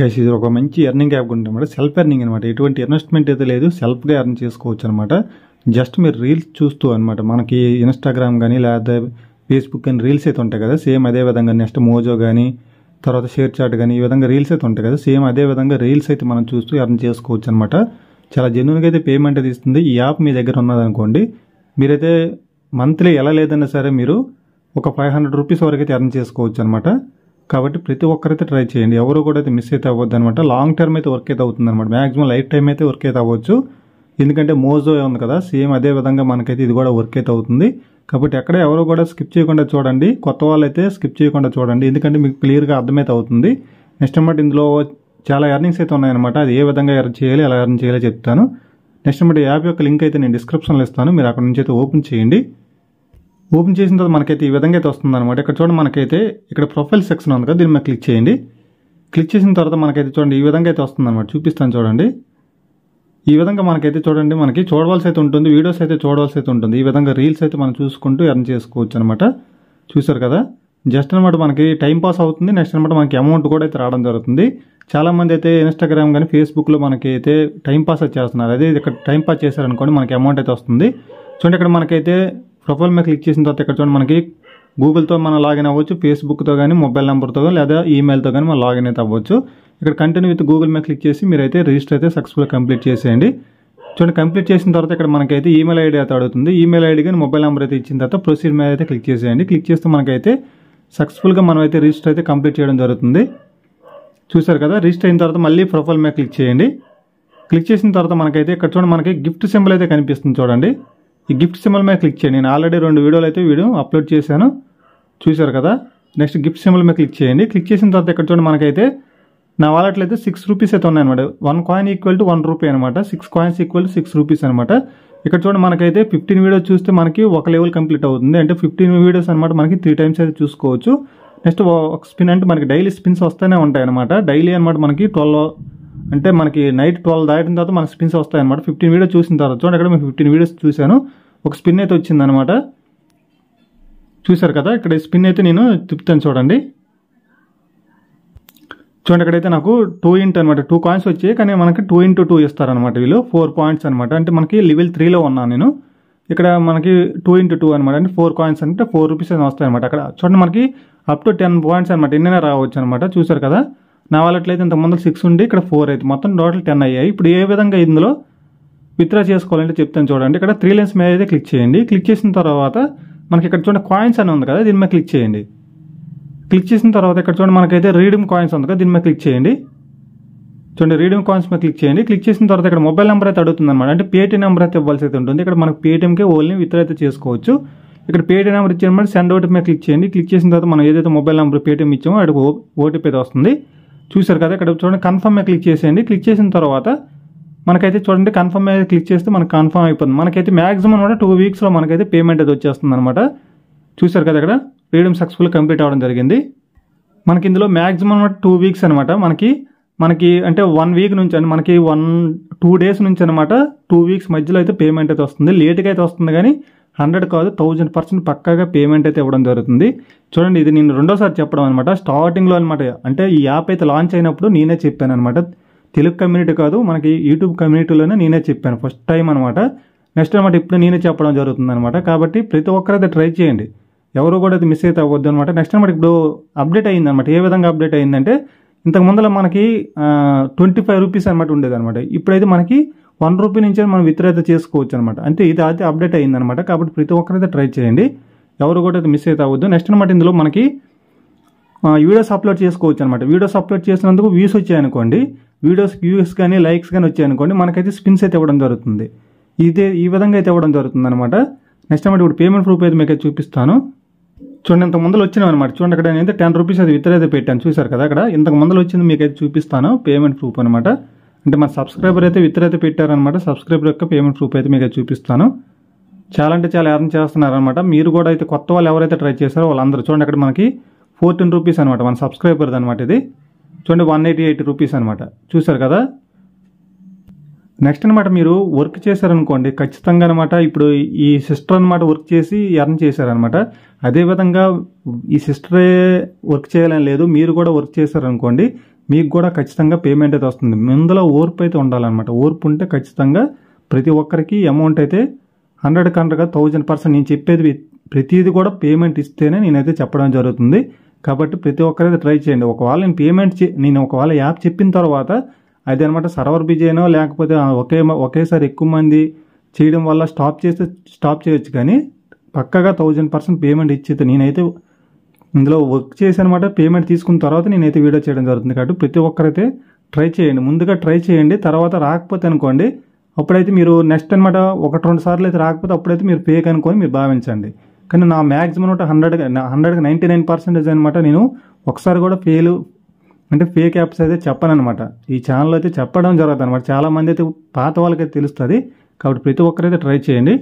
guys ఇది ఒక మంచి ఎర్నింగ్ యాప్ అనమాట సెల్ఫ్ ఎర్నింగ్ అనమాట ఎటువంటి ఇన్వెస్ట్మెంట్ అయితే లేదు సెల్ఫ్గా ఎర్న్ చేసుకోవచ్చు అనమాట జస్ట్ మీరు రీల్స్ చూస్తూ అనమాట మనకి ఇన్స్టాగ్రామ్ కానీ లేదా ఫేస్బుక్ కానీ రీల్స్ అయితే ఉంటాయి కదా సేమ్ అదే విధంగా నెక్స్ట్ మోజో కానీ తర్వాత షేర్ చాట్ కానీ ఈ విధంగా రీల్స్ అయితే ఉంటాయి కదా సేమ్ అదే విధంగా రీల్స్ అయితే మనం చూస్తూ ఎర్న్ చేసుకోవచ్చు అనమాట చాలా జెన్యున్గా అయితే పేమెంట్ అయితే ఇస్తుంది ఈ యాప్ మీ దగ్గర ఉన్నదనుకోండి మీరైతే మంత్లీ ఎలా లేదన్నా సరే మీరు ఒక ఫైవ్ హండ్రెడ్ రూపీస్ వరకు అయితే ఎర్న్ చేసుకోవచ్చు అనమాట కాబట్టి ప్రతి ఒక్కరైతే ట్రై చేయండి ఎవరు కూడా అయితే మిస్ అయితే అవ్వద్దు అనమాట లాంగ్ టర్మ్ అయితే వర్క్ అయితే అవుతుంది అనమాట మాక్సిమం లైఫ్ టైం అయితే వర్క్ అయితే అవ్వచ్చు ఎందుకంటే మోజో ఉంది కదా సేమ్ అదే విధంగా మనకైతే ఇది కూడా వర్క్ అయితే అవుతుంది కాబట్టి ఎక్కడ ఎవరు కూడా స్కిప్ చేయకుండా చూడండి కొత్త వాళ్ళైతే స్కిప్ చేయకుండా చూడండి ఎందుకంటే మీకు క్లియర్గా అర్థమైతే అవుతుంది నెక్స్ట్ అనమాట ఇందులో చాలా ఎర్నింగ్స్ అయితే ఉన్నాయన్నమాట అది ఏ విధంగా ఎర్న్ చేయాలి ఎలా ఎర్న్ చేయాలో చెప్తాను నెక్స్ట్ అనమాట యాప్ యొక్క లింక్ అయితే నేను డిస్క్రిప్షన్లో ఇస్తాను మీరు అక్కడ నుంచి అయితే ఓపెన్ చేయండి ఓపెన్ చేసిన తర్వాత మనకైతే ఈ విధంగా అయితే వస్తుంది అనమాట ఇక్కడ చూడండి మనకైతే ఇక్కడ ప్రొఫైల్ సెక్షన్ ఉంది కదా దీని మీద క్లిక్ చేయండి క్లిక్ చేసిన తర్వాత మనకైతే చూడండి ఈ విధంగా అయితే వస్తుంది అనమాట చూపిస్తాను చూడండి ఈ విధంగా మనకైతే చూడండి మనకి చూడవలసి అయితే ఉంటుంది వీడియోస్ అయితే చూడవలసి అయితే ఉంటుంది ఈ విధంగా రీల్స్ అయితే మనం చూసుకుంటూ ఎర్న్ చేసుకోవచ్చు అనమాట చూసారు కదా జస్ట్ అనమాట మనకి టైం పాస్ అవుతుంది నెక్స్ట్ అనమాట మనకి అమౌంట్ కూడా అయితే రావడం జరుగుతుంది చాలామంది అయితే ఇన్స్టాగ్రామ్ కానీ ఫేస్బుక్లో మనకి అయితే టైం పాస్ చేస్తున్నారు అదే ఇక్కడ టైం పాస్ చేశారనుకోండి మనకి అమౌంట్ అయితే వస్తుంది చూడండి ఇక్కడ మనకైతే ప్రొఫైల్ మీద క్లిక్ చేసిన తర్వాత ఇక్కడ చూడండి మనకి గూగుల్తో మనం లాగిన్ అవ్వచ్చు ఫేస్బుక్తో కానీ మొబైల్ నెంబర్తో కానీ లేదా ఈమెయిల్తో కానీ మనం లాగిన్ అయితే అవ్వచ్చు ఇక్కడ కంటిన్యూ విత్ గూగుల్ మీద క్లిక్ చేసి మీరైతే రిజిస్టర్ అయితే సక్సెస్ఫుల్ కంప్లీట్ చేసేయండి చూడండి కంప్లీట్ చేసిన తర్వాత ఇక్కడ మనకైతే ఈమెయిల్ ఐడి అయితే అడుగుతుంది ఈమెయిల్ ఐడి కానీ మొబైల్ నెంబర్ అయితే ఇచ్చిన తర్వాత ప్రొసీడ్ మీద అయితే క్లిక్ చేసేయండి క్లిక్ చేస్తే మనకైతే సక్సెస్ఫుల్గా మనం అయితే రిజిస్టర్ అయితే కంప్లీట్ చేయడం జరుగుతుంది చూసారు కదా రిజిస్టర్ అయిన తర్వాత మళ్ళీ ప్రొఫైల్ మీద క్లిక్ చేయండి క్లిక్ చేసిన తర్వాత మనకైతే ఇక్కడ చూడండి మనకి గిఫ్ట్ సింబల్ అయితే కనిపిస్తుంది చూడండి ఈ గిఫ్ట్ సింబల్ మీద క్లిక్ చేయండి నేను ఆల్రెడీ రెండు వీడియోలు అయితే వీడియో అప్లోడ్ చేశాను చూశారు కదా నెక్స్ట్ గిఫ్ట్ సింబల్ మీద క్లిక్ చేయండి క్లిక్ చేసిన తర్వాత ఇక్కడ చూడండి మనకైతే నా వాలెట్లో అయితే సిక్స్ రూపీస్ అయితే ఉన్నాయన్నమాట one coin equal to one rupee అనమాట six coins equal to six rupees అనమాట ఇక్కడ చూడండి మనకైతే ఫిఫ్టీన్ వీడియోస్ చూస్తే మనకి ఒక లెవెల్ కంప్లీట్ అవుతుంది అంటే ఫిఫ్టీన్ వీడియోస్ అనమాట మనకి త్రీ టైమ్స్ అయితే చూసుకోవచ్చు నెక్స్ట్ ఒక స్పిన్ అంటే మనకి డైలీ స్పిన్స్ వస్తూనే ఉంటాయి అనమాట డైలీ అనమాట మనకి ట్వెల్వ్ అంటే మనకి నైట్ ట్వెల్వ్ దాటిన తర్వాత మనకి స్పిన్స్ వస్తాయి అనమాట ఫిఫ్టీన్ వీడియోస్ చూసిన తర్వాత చూడండి అక్కడ మేము ఫిఫ్టీన్ వీడియోస్ చూశాను ఒక స్పిన్ అయితే వచ్చిందనమాట చూశారు కదా ఇక్కడ స్పిన్ అయితే నేను తిప్పుతాను చూడండి చూడండి అక్కడైతే నాకు టూ ఇంటూ అనమాట టూ కాయిన్స్ వచ్చాయి కానీ మనకి టూ ఇంటూ టూ ఇస్తారనమాట వీళ్ళు ఫోర్ పాయింట్స్ అనమాట అంటే మనకి లెవెల్ త్రీలో ఉన్నాను నేను ఇక్కడ మనకి టూ ఇంటూ టూ అనమాట అంటే ఫోర్ కాయిన్స్ అంటే ఫోర్ రూపీస్ వస్తాయి అనమాట అక్కడ చూడండి మనకి అప్ టు టెన్ పాయింట్స్ అనమాట ఎన్నైనా రావచ్చు అనమాట చూసారు కదా నా వాళ్ళట్లయితే ఇంత ముందు సిక్స్ ఉండి ఇక్కడ ఫోర్ అయితే మొత్తం టోటల్ టెన్ అయ్యాయి ఇప్పుడు ఏ విధంగా ఇందులో విత్డ్రా చేసుకోవాలంటే చెప్తాను చూడండి ఇక్కడ త్రీ లైన్స్ మీద అయితే క్లిక్ చేయండి క్లిక్ చేసిన తర్వాత మనకి ఇక్కడ చూడండి కాయిన్స్ అని ఉంది కదా దీని మీద క్లిక్ చేయండి క్లిక్ చేసిన తర్వాత ఇక్కడ చూడండి మనకైతే రీడింగ్ కాయిన్స్ ఉంది కదా దీని మీద క్లిక్ చేయండి చూడండి రీడింగ్ కాయిన్స్ మీద క్లిక్ చేయండి క్లిక్ చేసిన తర్వాత ఇక్కడ మొబైల్ నెంబర్ అయితే అడుగుతుంది అనమాట అంటే పేటీఎం నెంబర్ అయితే ఇవ్వాల్సి అయితే ఉంటుంది ఇక్కడ మనకు పేటీఎంకే ఓన్లీ విత్డ్రా అయితే చేసుకోవచ్చు ఇక్కడ పేటీఎం నెంబర్ ఇచ్చేయమంటే సెండ్ ఓటీపీ మీద క్లిక్ చేయండి క్లిక్ చేసిన తర్వాత మనం ఏదైతే మొబైల్ నెంబర్ పేటీఎం ఇచ్చామో అక్కడ ఓటీపీ అయితే వస్తుంది చూసారు కదా ఇక్కడ చూడండి కన్ఫర్మ్ క్లిక్ చేసేయండి క్లిక్ చేసిన తర్వాత మనకైతే చూడండి కన్ఫర్మ్ అయితే క్లిక్ చేస్తే మనకు కన్ఫర్మ్ అయిపోతుంది మనకైతే మ్యాక్సిమం కూడా టూ వీక్స్లో మనకైతే పేమెంట్ అది వచ్చేస్తుంది అనమాట చూసారు కదా ఇక్కడ ఫ్రీడమ్ సక్సెస్ఫుల్ కంప్లీట్ అవ్వడం జరిగింది మనకి ఇందులో మ్యాక్సిమం టూ వీక్స్ అనమాట మనకి మనకి అంటే వన్ వీక్ నుంచి అండి మనకి వన్ టూ డేస్ నుంచి అనమాట టూ వీక్స్ మధ్యలో అయితే పేమెంట్ అయితే వస్తుంది లేట్గా అయితే వస్తుంది కానీ హండ్రెడ్ కాదు థౌజండ్ పర్సెంట్ పక్కాగా పేమెంట్ అయితే ఇవ్వడం జరుగుతుంది చూడండి ఇది నేను రెండోసారి చెప్పడం అనమాట స్టార్టింగ్లో అనమాట అంటే ఈ యాప్ అయితే లాంచ్ అయినప్పుడు నేనే చెప్పాను అనమాట తెలుగు కమ్యూనిటీ కాదు మనకి యూట్యూబ్ కమ్యూనిటీలోనే నేనే చెప్పాను ఫస్ట్ టైం అనమాట నెక్స్ట్ అనమాట ఇప్పుడు నేనే చెప్పడం జరుగుతుంది అనమాట కాబట్టి ప్రతి ఒక్కరైతే ట్రై చేయండి ఎవరు కూడా అది మిస్ అయితే అవ్వద్దు అనమాట నెక్స్ట్ అనమాట ఇప్పుడు అప్డేట్ అయింది అనమాట ఏ విధంగా అప్డేట్ అయిందంటే ఇంతకు ముందర మనకి ట్వంటీ ఫైవ్ రూపీస్ అనమాట ఉండేది అనమాట ఇప్పుడైతే మనకి వన్ రూపీ నుంచే మనం విత్రేత అయితే చేసుకోవచ్చు అనమాట అంటే ఇది అయితే అప్డేట్ అయిందనమాట కాబట్టి ప్రతి ఒక్కరైతే ట్రై చేయండి ఎవరు కూడా అయితే మిస్ అయితే అవ్వద్దు నెక్స్ట్ అనమాట ఇందులో మనకి వీడియోస్ అప్లోడ్ చేసుకోవచ్చు అనమాట వీడియోస్ అప్లోడ్ చేసినందుకు వ్యూస్ వచ్చాయనుకోండి వీడియోస్ వ్యూస్ కానీ లైక్స్ కానీ వచ్చాయనుకోండి మనకైతే స్పిన్స్ అయితే ఇవ్వడం జరుగుతుంది ఇదే ఈ విధంగా అయితే ఇవ్వడం జరుగుతుంది అనమాట నెక్స్ట్ అనమాట ఇప్పుడు పేమెంట్ ప్రూఫ్ అయితే మీకు చూపిస్తాను చూడండి ఇంత ముందు వచ్చినాం అనమాట చూడండి అక్కడ నేను టెన్ రూపీస్ అది విత్తరైతే అయితే పెట్టాను చూసారు కదా అక్కడ ఇంతకు ముందు వచ్చింది మీకు అయితే చూపిస్తాను పేమెంట్ ప్రూఫ్ అనమాట అంటే మన సబ్స్క్రైబర్ అయితే విత్ర అయితే పెట్టారనమాట సబ్స్క్రైబర్ యొక్క పేమెంట్ ప్రూఫ్ అయితే మీకు చూపిస్తాను చాలా అంటే చాలా ఎర్న్ చేస్తున్నారనమాట మీరు కూడా అయితే కొత్త వాళ్ళు ఎవరైతే ట్రై చేశారో వాళ్ళందరూ చూడండి అక్కడ మనకి ఫోర్టీన్ రూపీస్ అనమాట మన సబ్స్క్రైబర్ది అనమాట ఇది చూడండి వన్ ఎయిటీ ఎయిట్ రూపీస్ అనమాట చూసారు కదా నెక్స్ట్ అనమాట మీరు వర్క్ చేశారనుకోండి ఖచ్చితంగా అనమాట ఇప్పుడు ఈ సిస్టర్ అనమాట వర్క్ చేసి ఎర్న్ చేశారనమాట అదేవిధంగా ఈ సిస్టరే వర్క్ చేయాలని లేదు మీరు కూడా వర్క్ చేశారనుకోండి మీకు కూడా ఖచ్చితంగా పేమెంట్ అయితే వస్తుంది ముందులో ఓర్పు అయితే ఉండాలన్నమాట ఓర్పు ఉంటే ఖచ్చితంగా ప్రతి ఒక్కరికి అమౌంట్ అయితే హండ్రెడ్ హండ్రెడ్గా థౌజండ్ పర్సెంట్ నేను చెప్పేది ప్రతిది కూడా పేమెంట్ ఇస్తేనే నేనైతే చెప్పడం జరుగుతుంది కాబట్టి ప్రతి ఒక్కరైతే ట్రై చేయండి ఒకవేళ నేను పేమెంట్ చే నేను ఒకవేళ యాప్ చెప్పిన తర్వాత అది అనమాట సర్వర్ బిజీ అయినా లేకపోతే ఒకే ఒకేసారి ఎక్కువ మంది చేయడం వల్ల స్టాప్ చేస్తే స్టాప్ చేయొచ్చు కానీ పక్కగా థౌజండ్ పర్సెంట్ పేమెంట్ ఇచ్చేది నేనైతే ఇందులో వర్క్ చేసి అనమాట పేమెంట్ తీసుకున్న తర్వాత నేనైతే వీడియో చేయడం జరుగుతుంది కాబట్టి ప్రతి ఒక్కరైతే ట్రై చేయండి ముందుగా ట్రై చేయండి తర్వాత రాకపోతే అనుకోండి అప్పుడైతే మీరు నెక్స్ట్ అనమాట ఒకటి రెండు సార్లు అయితే రాకపోతే అప్పుడైతే మీరు పే కనుకొని మీరు భావించండి కానీ నా మ్యాక్సిమం ఒకటి హండ్రెడ్ హండ్రెడ్కి నైంటీ నైన్ పర్సెంటేజ్ అనమాట నేను ఒకసారి కూడా ఫెయిలు అంటే ఫేక్ యాప్స్ అయితే చెప్పను అనమాట ఈ ఛానల్ అయితే చెప్పడం జరుగుతుంది అనమాట చాలామంది అయితే పాత వాళ్ళకైతే తెలుస్తుంది కాబట్టి ప్రతి ఒక్కరైతే ట్రై చేయండి